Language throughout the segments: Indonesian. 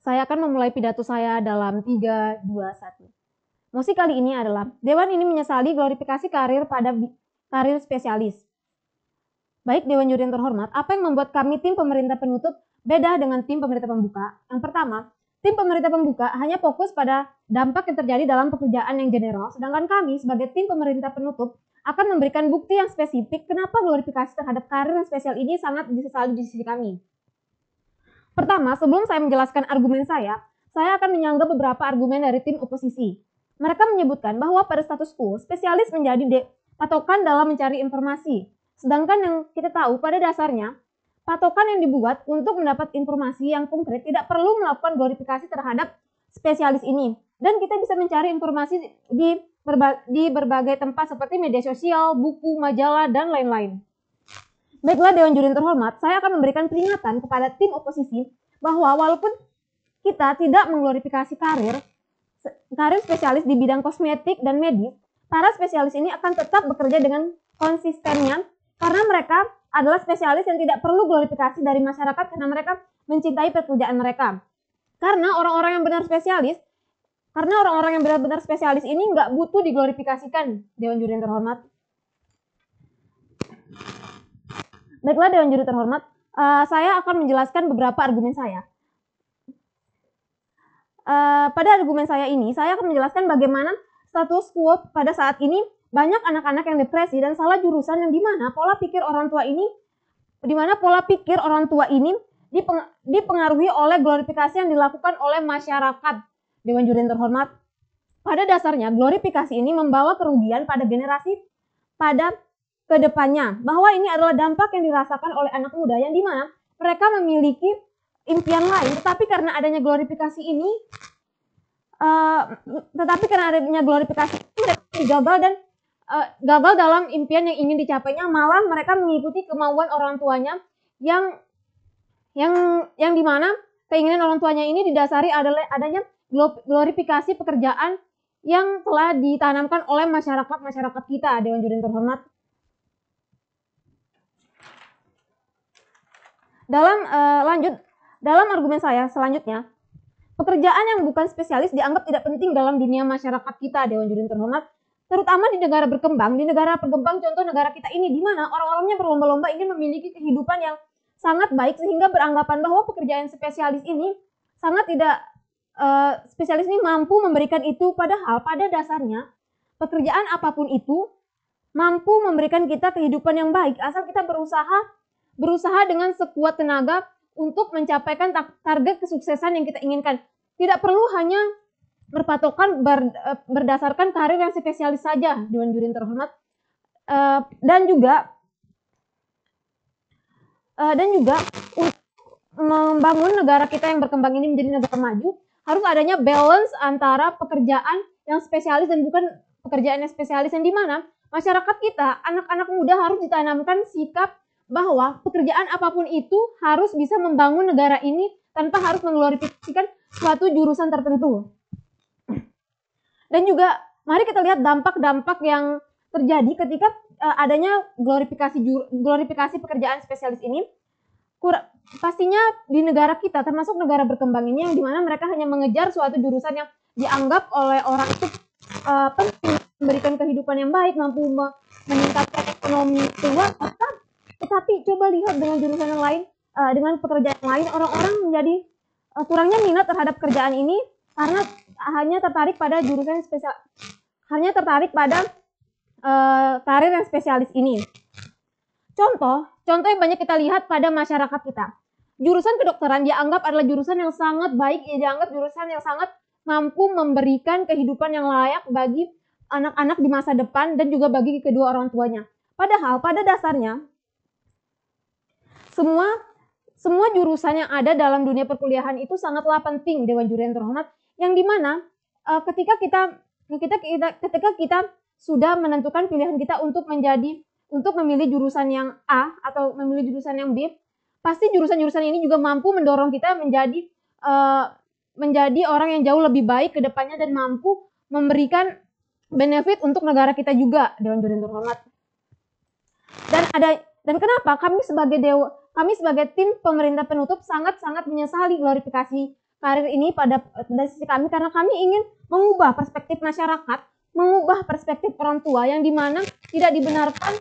Saya akan memulai pidato saya dalam 3, 2, 1. Mosi kali ini adalah, Dewan ini menyesali glorifikasi karir pada karir spesialis. Baik Dewan Juri yang terhormat, apa yang membuat kami tim pemerintah penutup beda dengan tim pemerintah pembuka? Yang pertama, tim pemerintah pembuka hanya fokus pada dampak yang terjadi dalam pekerjaan yang general, sedangkan kami sebagai tim pemerintah penutup akan memberikan bukti yang spesifik kenapa glorifikasi terhadap karir yang spesial ini sangat disesali di sisi kami. Pertama, sebelum saya menjelaskan argumen saya, saya akan menyanggah beberapa argumen dari tim oposisi. Mereka menyebutkan bahwa pada status quo, spesialis menjadi de patokan dalam mencari informasi. Sedangkan yang kita tahu pada dasarnya, patokan yang dibuat untuk mendapat informasi yang konkret tidak perlu melakukan glorifikasi terhadap spesialis ini. Dan kita bisa mencari informasi di, berba di berbagai tempat seperti media sosial, buku, majalah, dan lain-lain. Baiklah Dewan Juri terhormat, saya akan memberikan peringatan kepada tim oposisi bahwa walaupun kita tidak mengglorifikasi karir, karir spesialis di bidang kosmetik dan medis, para spesialis ini akan tetap bekerja dengan konsistennya karena mereka adalah spesialis yang tidak perlu glorifikasi dari masyarakat karena mereka mencintai pekerjaan mereka. Karena orang-orang yang benar spesialis, karena orang-orang yang benar-benar spesialis ini nggak butuh diglorifikasikan, Dewan Juri yang terhormat. Baiklah Dewan Juri terhormat, uh, saya akan menjelaskan beberapa argumen saya. Uh, pada argumen saya ini, saya akan menjelaskan bagaimana status quo pada saat ini banyak anak-anak yang depresi dan salah jurusan yang dimana pola pikir orang tua ini, dimana pola pikir orang tua ini dipengaruhi oleh glorifikasi yang dilakukan oleh masyarakat Dewan Juri yang terhormat. Pada dasarnya, glorifikasi ini membawa kerugian pada generasi pada ke depannya bahwa ini adalah dampak yang dirasakan oleh anak muda yang dimana mereka memiliki impian lain tetapi karena adanya glorifikasi ini uh, tetapi karena adanya glorifikasi ini mereka gagal dan uh, gagal dalam impian yang ingin dicapainya malah mereka mengikuti kemauan orang tuanya yang yang yang dimana keinginan orang tuanya ini didasari adalah adanya glorifikasi pekerjaan yang telah ditanamkan oleh masyarakat masyarakat kita Dewan Juri yang terhormat Dalam uh, lanjut dalam argumen saya selanjutnya, pekerjaan yang bukan spesialis dianggap tidak penting dalam dunia masyarakat kita Dewan Juri terhormat, terutama di negara berkembang, di negara berkembang contoh negara kita ini di mana orang-orangnya berlomba-lomba ingin memiliki kehidupan yang sangat baik sehingga beranggapan bahwa pekerjaan spesialis ini sangat tidak uh, spesialis ini mampu memberikan itu padahal pada dasarnya pekerjaan apapun itu mampu memberikan kita kehidupan yang baik asal kita berusaha berusaha dengan sekuat tenaga untuk mencapai target kesuksesan yang kita inginkan. Tidak perlu hanya berpatokan eh, berdasarkan karir yang spesialis saja, Dewan Juri terhormat. Eh, dan juga eh, dan juga membangun negara kita yang berkembang ini menjadi negara maju harus adanya balance antara pekerjaan yang spesialis dan bukan pekerjaan yang spesialis yang mana masyarakat kita anak-anak muda harus ditanamkan sikap bahwa pekerjaan apapun itu harus bisa membangun negara ini tanpa harus mengglorifikasikan suatu jurusan tertentu. Dan juga mari kita lihat dampak-dampak yang terjadi ketika eh, adanya glorifikasi glorifikasi pekerjaan spesialis ini. Kur pastinya di negara kita termasuk negara berkembang ini yang dimana mereka hanya mengejar suatu jurusan yang dianggap oleh orang itu uh, penting memberikan kehidupan yang baik mampu meningkatkan ekonomi keuangan tetapi coba lihat dengan jurusan yang lain, uh, dengan pekerjaan yang lain, orang-orang menjadi uh, kurangnya minat terhadap kerjaan ini karena hanya tertarik pada jurusan spesial, hanya tertarik pada uh, karir yang spesialis ini. Contoh, contoh yang banyak kita lihat pada masyarakat kita. Jurusan kedokteran dianggap adalah jurusan yang sangat baik, dianggap jurusan yang sangat mampu memberikan kehidupan yang layak bagi anak-anak di masa depan dan juga bagi kedua orang tuanya. Padahal pada dasarnya semua semua jurusan yang ada dalam dunia perkuliahan itu sangatlah penting Dewan Juri yang terhormat yang dimana uh, eh, ketika kita kita kita ketika kita sudah menentukan pilihan kita untuk menjadi untuk memilih jurusan yang A atau memilih jurusan yang B pasti jurusan-jurusan ini juga mampu mendorong kita menjadi uh, menjadi orang yang jauh lebih baik ke depannya dan mampu memberikan benefit untuk negara kita juga Dewan Juri yang terhormat dan ada dan kenapa kami sebagai dewa kami sebagai tim pemerintah penutup sangat-sangat menyesali glorifikasi karir ini pada dari sisi kami karena kami ingin mengubah perspektif masyarakat, mengubah perspektif orang tua yang dimana tidak dibenarkan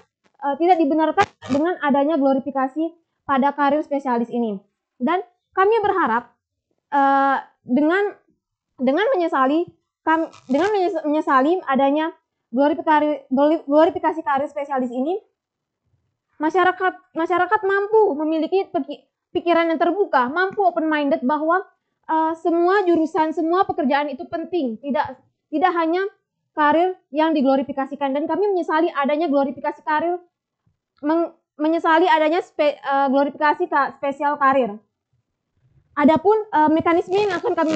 uh, tidak dibenarkan dengan adanya glorifikasi pada karir spesialis ini. Dan kami berharap uh, dengan dengan menyesali kami, dengan menyesali adanya glorifikasi, glorifikasi karir spesialis ini Masyarakat masyarakat mampu memiliki pikiran yang terbuka, mampu open minded bahwa uh, semua jurusan, semua pekerjaan itu penting, tidak tidak hanya karir yang diglorifikasikan dan kami menyesali adanya glorifikasi karir meng, menyesali adanya spe, uh, glorifikasi ka, spesial karir. Adapun uh, mekanisme yang akan kami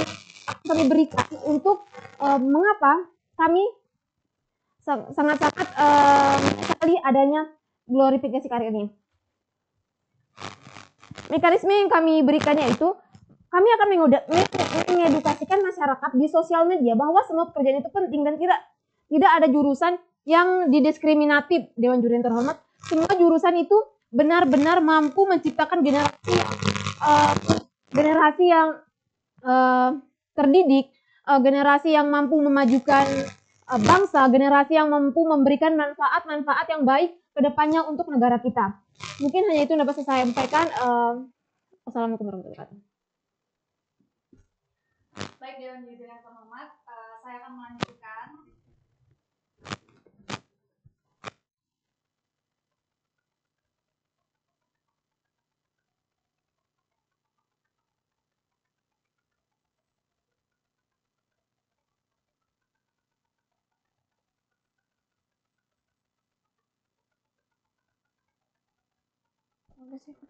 kami berikan untuk uh, mengapa kami sangat-sangat uh, menyesali adanya glorifikasi karya ini. Mekanisme yang kami berikan yaitu kami akan mengedukasikan masyarakat di sosial media bahwa semua pekerjaan itu penting dan tidak tidak ada jurusan yang didiskriminatif Dewan Juri yang terhormat semua jurusan itu benar-benar mampu menciptakan generasi yang uh, generasi yang uh, terdidik uh, generasi yang mampu memajukan uh, bangsa generasi yang mampu memberikan manfaat-manfaat yang baik kedepannya untuk negara kita. Mungkin hanya itu yang dapat saya sampaikan. Assalamualaikum warahmatullahi wabarakatuh. Baik Dewan Juri yang terhormat, uh, saya akan melanjutkan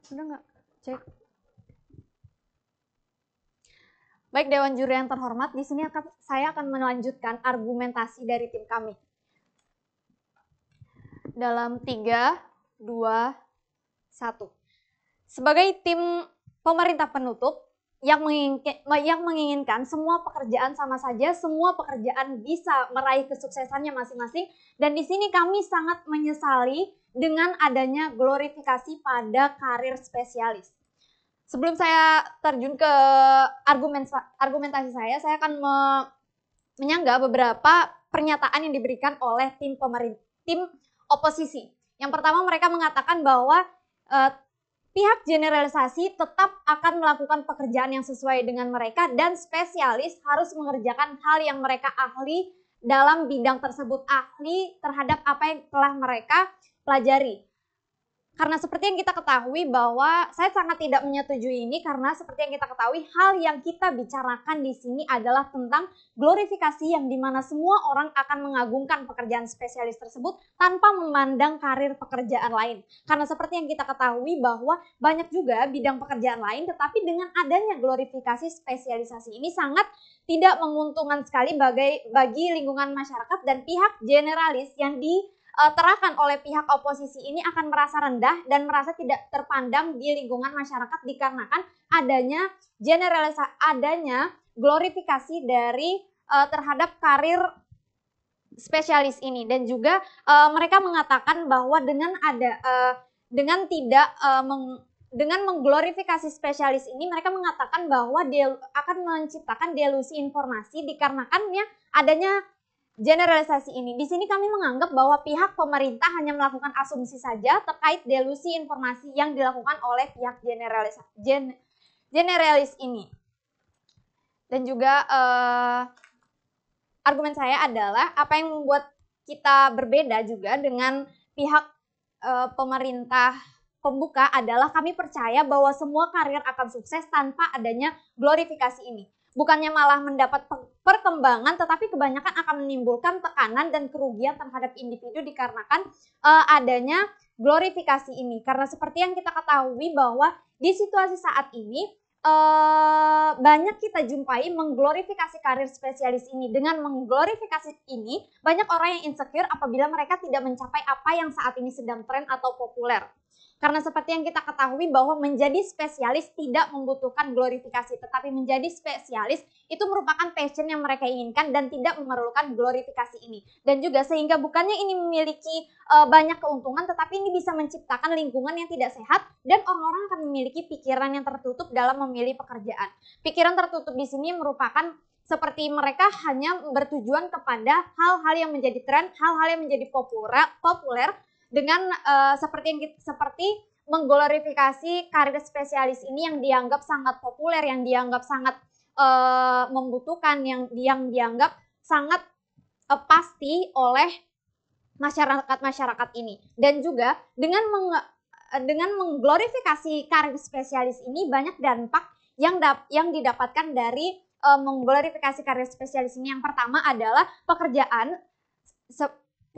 Sudah nggak cek Baik Dewan Juri yang terhormat, di sini akan, saya akan melanjutkan argumentasi dari tim kami. Dalam 3, 2, 1. Sebagai tim pemerintah penutup yang menginginkan, yang menginginkan semua pekerjaan sama saja, semua pekerjaan bisa meraih kesuksesannya masing-masing. Dan di sini kami sangat menyesali dengan adanya glorifikasi pada karir spesialis. Sebelum saya terjun ke argumen argumentasi saya, saya akan me, menyanggah beberapa pernyataan yang diberikan oleh tim pemerintah, tim oposisi. Yang pertama mereka mengatakan bahwa eh, pihak generalisasi tetap akan melakukan pekerjaan yang sesuai dengan mereka dan spesialis harus mengerjakan hal yang mereka ahli dalam bidang tersebut ahli terhadap apa yang telah mereka pelajari. Karena seperti yang kita ketahui bahwa saya sangat tidak menyetujui ini karena seperti yang kita ketahui hal yang kita bicarakan di sini adalah tentang glorifikasi yang dimana semua orang akan mengagungkan pekerjaan spesialis tersebut tanpa memandang karir pekerjaan lain. Karena seperti yang kita ketahui bahwa banyak juga bidang pekerjaan lain tetapi dengan adanya glorifikasi spesialisasi ini sangat tidak menguntungkan sekali bagi, bagi lingkungan masyarakat dan pihak generalis yang di Eh, terapkan oleh pihak oposisi ini akan merasa rendah dan merasa tidak terpandang di lingkungan masyarakat dikarenakan adanya generalisasi adanya glorifikasi dari eh, terhadap karir spesialis ini dan juga eh, mereka mengatakan bahwa dengan ada dengan tidak meng, dengan mengglorifikasi spesialis ini mereka mengatakan bahwa dia akan menciptakan delusi informasi dikarenakannya adanya generalisasi ini. Di sini kami menganggap bahwa pihak pemerintah hanya melakukan asumsi saja terkait delusi informasi yang dilakukan oleh pihak generalis gen, generalis ini. Dan juga eh, argumen saya adalah apa yang membuat kita berbeda juga dengan pihak eh, pemerintah pembuka adalah kami percaya bahwa semua karir akan sukses tanpa adanya glorifikasi ini bukannya malah mendapat perkembangan tetapi kebanyakan akan menimbulkan tekanan dan kerugian terhadap individu dikarenakan uh, adanya glorifikasi ini karena seperti yang kita ketahui bahwa di situasi saat ini Uh, banyak kita jumpai mengglorifikasi karir spesialis ini. Dengan mengglorifikasi ini, banyak orang yang insecure apabila mereka tidak mencapai apa yang saat ini sedang tren atau populer. Karena seperti yang kita ketahui bahwa menjadi spesialis tidak membutuhkan glorifikasi, tetapi menjadi spesialis itu merupakan passion yang mereka inginkan dan tidak memerlukan glorifikasi ini. Dan juga sehingga bukannya ini memiliki e, banyak keuntungan, tetapi ini bisa menciptakan lingkungan yang tidak sehat dan orang-orang akan memiliki pikiran yang tertutup dalam memilih pekerjaan. Pikiran tertutup di sini merupakan seperti mereka hanya bertujuan kepada hal-hal yang menjadi tren, hal-hal yang menjadi populer, populer dengan uh, seperti yang seperti mengglorifikasi karir spesialis ini yang dianggap sangat populer, yang dianggap sangat uh, membutuhkan, yang yang dianggap sangat uh, pasti oleh masyarakat-masyarakat ini. Dan juga dengan meng, dengan mengglorifikasi karir spesialis ini banyak dampak yang dap, yang didapatkan dari uh, mengglorifikasi karir spesialis ini. Yang pertama adalah pekerjaan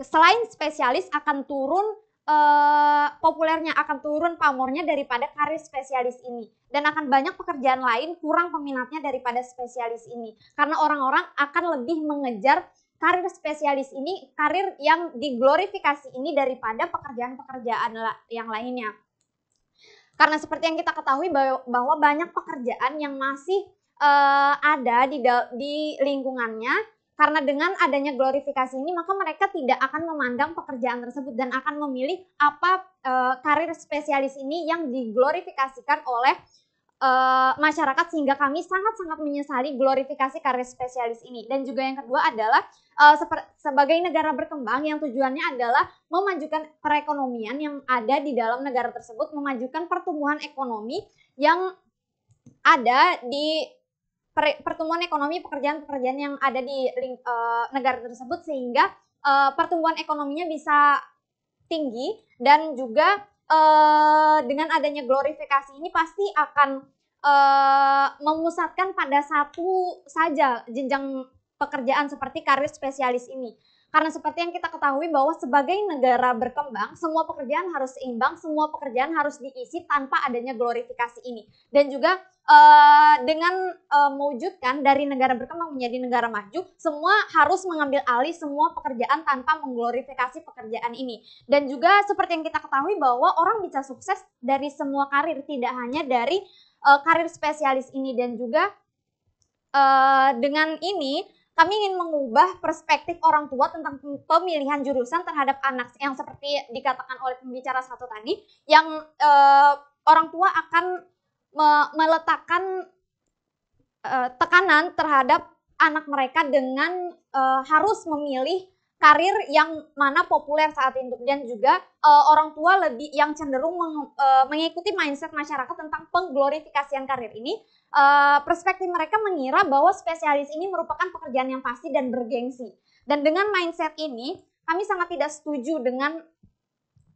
selain spesialis akan turun eh, populernya akan turun pamornya daripada karir spesialis ini dan akan banyak pekerjaan lain kurang peminatnya daripada spesialis ini karena orang-orang akan lebih mengejar karir spesialis ini karir yang diglorifikasi ini daripada pekerjaan-pekerjaan yang lainnya karena seperti yang kita ketahui bahwa banyak pekerjaan yang masih uh, ada di di lingkungannya karena dengan adanya glorifikasi ini, maka mereka tidak akan memandang pekerjaan tersebut dan akan memilih apa e, karir spesialis ini yang diglorifikasikan oleh e, masyarakat sehingga kami sangat-sangat menyesali glorifikasi karir spesialis ini. Dan juga yang kedua adalah e, sebagai negara berkembang yang tujuannya adalah memajukan perekonomian yang ada di dalam negara tersebut, memajukan pertumbuhan ekonomi yang ada di per pertumbuhan ekonomi pekerjaan-pekerjaan yang ada di uh, negara tersebut sehingga uh, pertumbuhan ekonominya bisa tinggi dan juga uh, dengan adanya glorifikasi ini pasti akan uh, memusatkan pada satu saja jenjang pekerjaan seperti karir spesialis ini. Karena seperti yang kita ketahui bahwa sebagai negara berkembang, semua pekerjaan harus seimbang, semua pekerjaan harus diisi tanpa adanya glorifikasi ini. Dan juga eh, dengan eh, mewujudkan dari negara berkembang menjadi negara maju, semua harus mengambil alih semua pekerjaan tanpa mengglorifikasi pekerjaan ini. Dan juga seperti yang kita ketahui bahwa orang bisa sukses dari semua karir, tidak hanya dari eh, karir spesialis ini dan juga dengan ini kami ingin mengubah perspektif orang tua tentang pemilihan jurusan terhadap anak yang seperti dikatakan oleh pembicara satu tadi yang eh, orang tua akan me meletakkan eh, tekanan terhadap anak mereka dengan eh, harus memilih karir yang mana populer saat ini dan juga uh, orang tua lebih yang cenderung meng, uh, mengikuti mindset masyarakat tentang pengglorifikasian karir ini uh, perspektif mereka mengira bahwa spesialis ini merupakan pekerjaan yang pasti dan bergengsi dan dengan mindset ini kami sangat tidak setuju dengan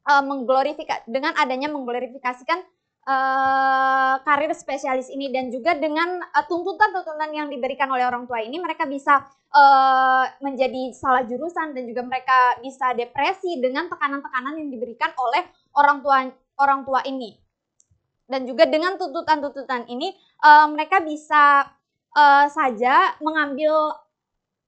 uh, mengglorifikasi dengan adanya mengglorifikasikan Uh, karir spesialis ini dan juga dengan eh, tuntutan-tuntutan uh, yang diberikan oleh orang tua ini mereka bisa uh, menjadi salah jurusan dan juga mereka bisa depresi dengan tekanan-tekanan yang diberikan oleh orang tua orang tua ini dan juga dengan tuntutan-tuntutan ini uh, mereka bisa uh, saja mengambil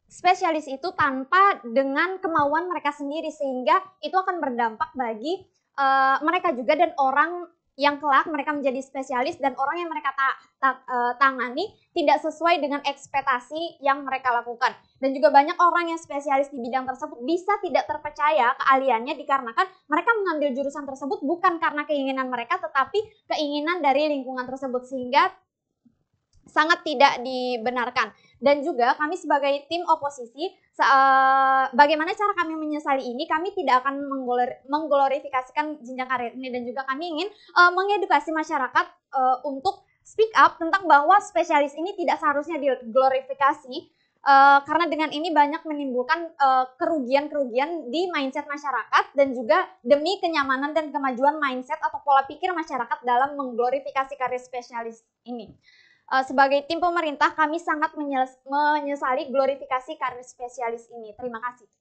spesialis itu tanpa dengan kemauan mereka sendiri sehingga itu akan berdampak bagi uh, mereka juga dan orang yang kelak mereka menjadi spesialis dan orang yang mereka ta ta e, tangani tidak sesuai dengan ekspektasi yang mereka lakukan. Dan juga banyak orang yang spesialis di bidang tersebut bisa tidak terpercaya keahliannya dikarenakan mereka mengambil jurusan tersebut bukan karena keinginan mereka tetapi keinginan dari lingkungan tersebut sehingga sangat tidak dibenarkan. Dan juga kami sebagai tim oposisi, eh, bagaimana cara kami menyesali ini, kami tidak akan mengglorifikasikan jenjang karir ini. Dan juga kami ingin eh, mengedukasi masyarakat eh, untuk speak up tentang bahwa spesialis ini tidak seharusnya diglorifikasi, Uh, karena dengan ini banyak menimbulkan kerugian-kerugian uh, di mindset masyarakat dan juga demi kenyamanan dan kemajuan mindset atau pola pikir masyarakat dalam mengglorifikasi karir spesialis ini uh, sebagai tim pemerintah kami sangat menyesali glorifikasi karir spesialis ini. Terima kasih.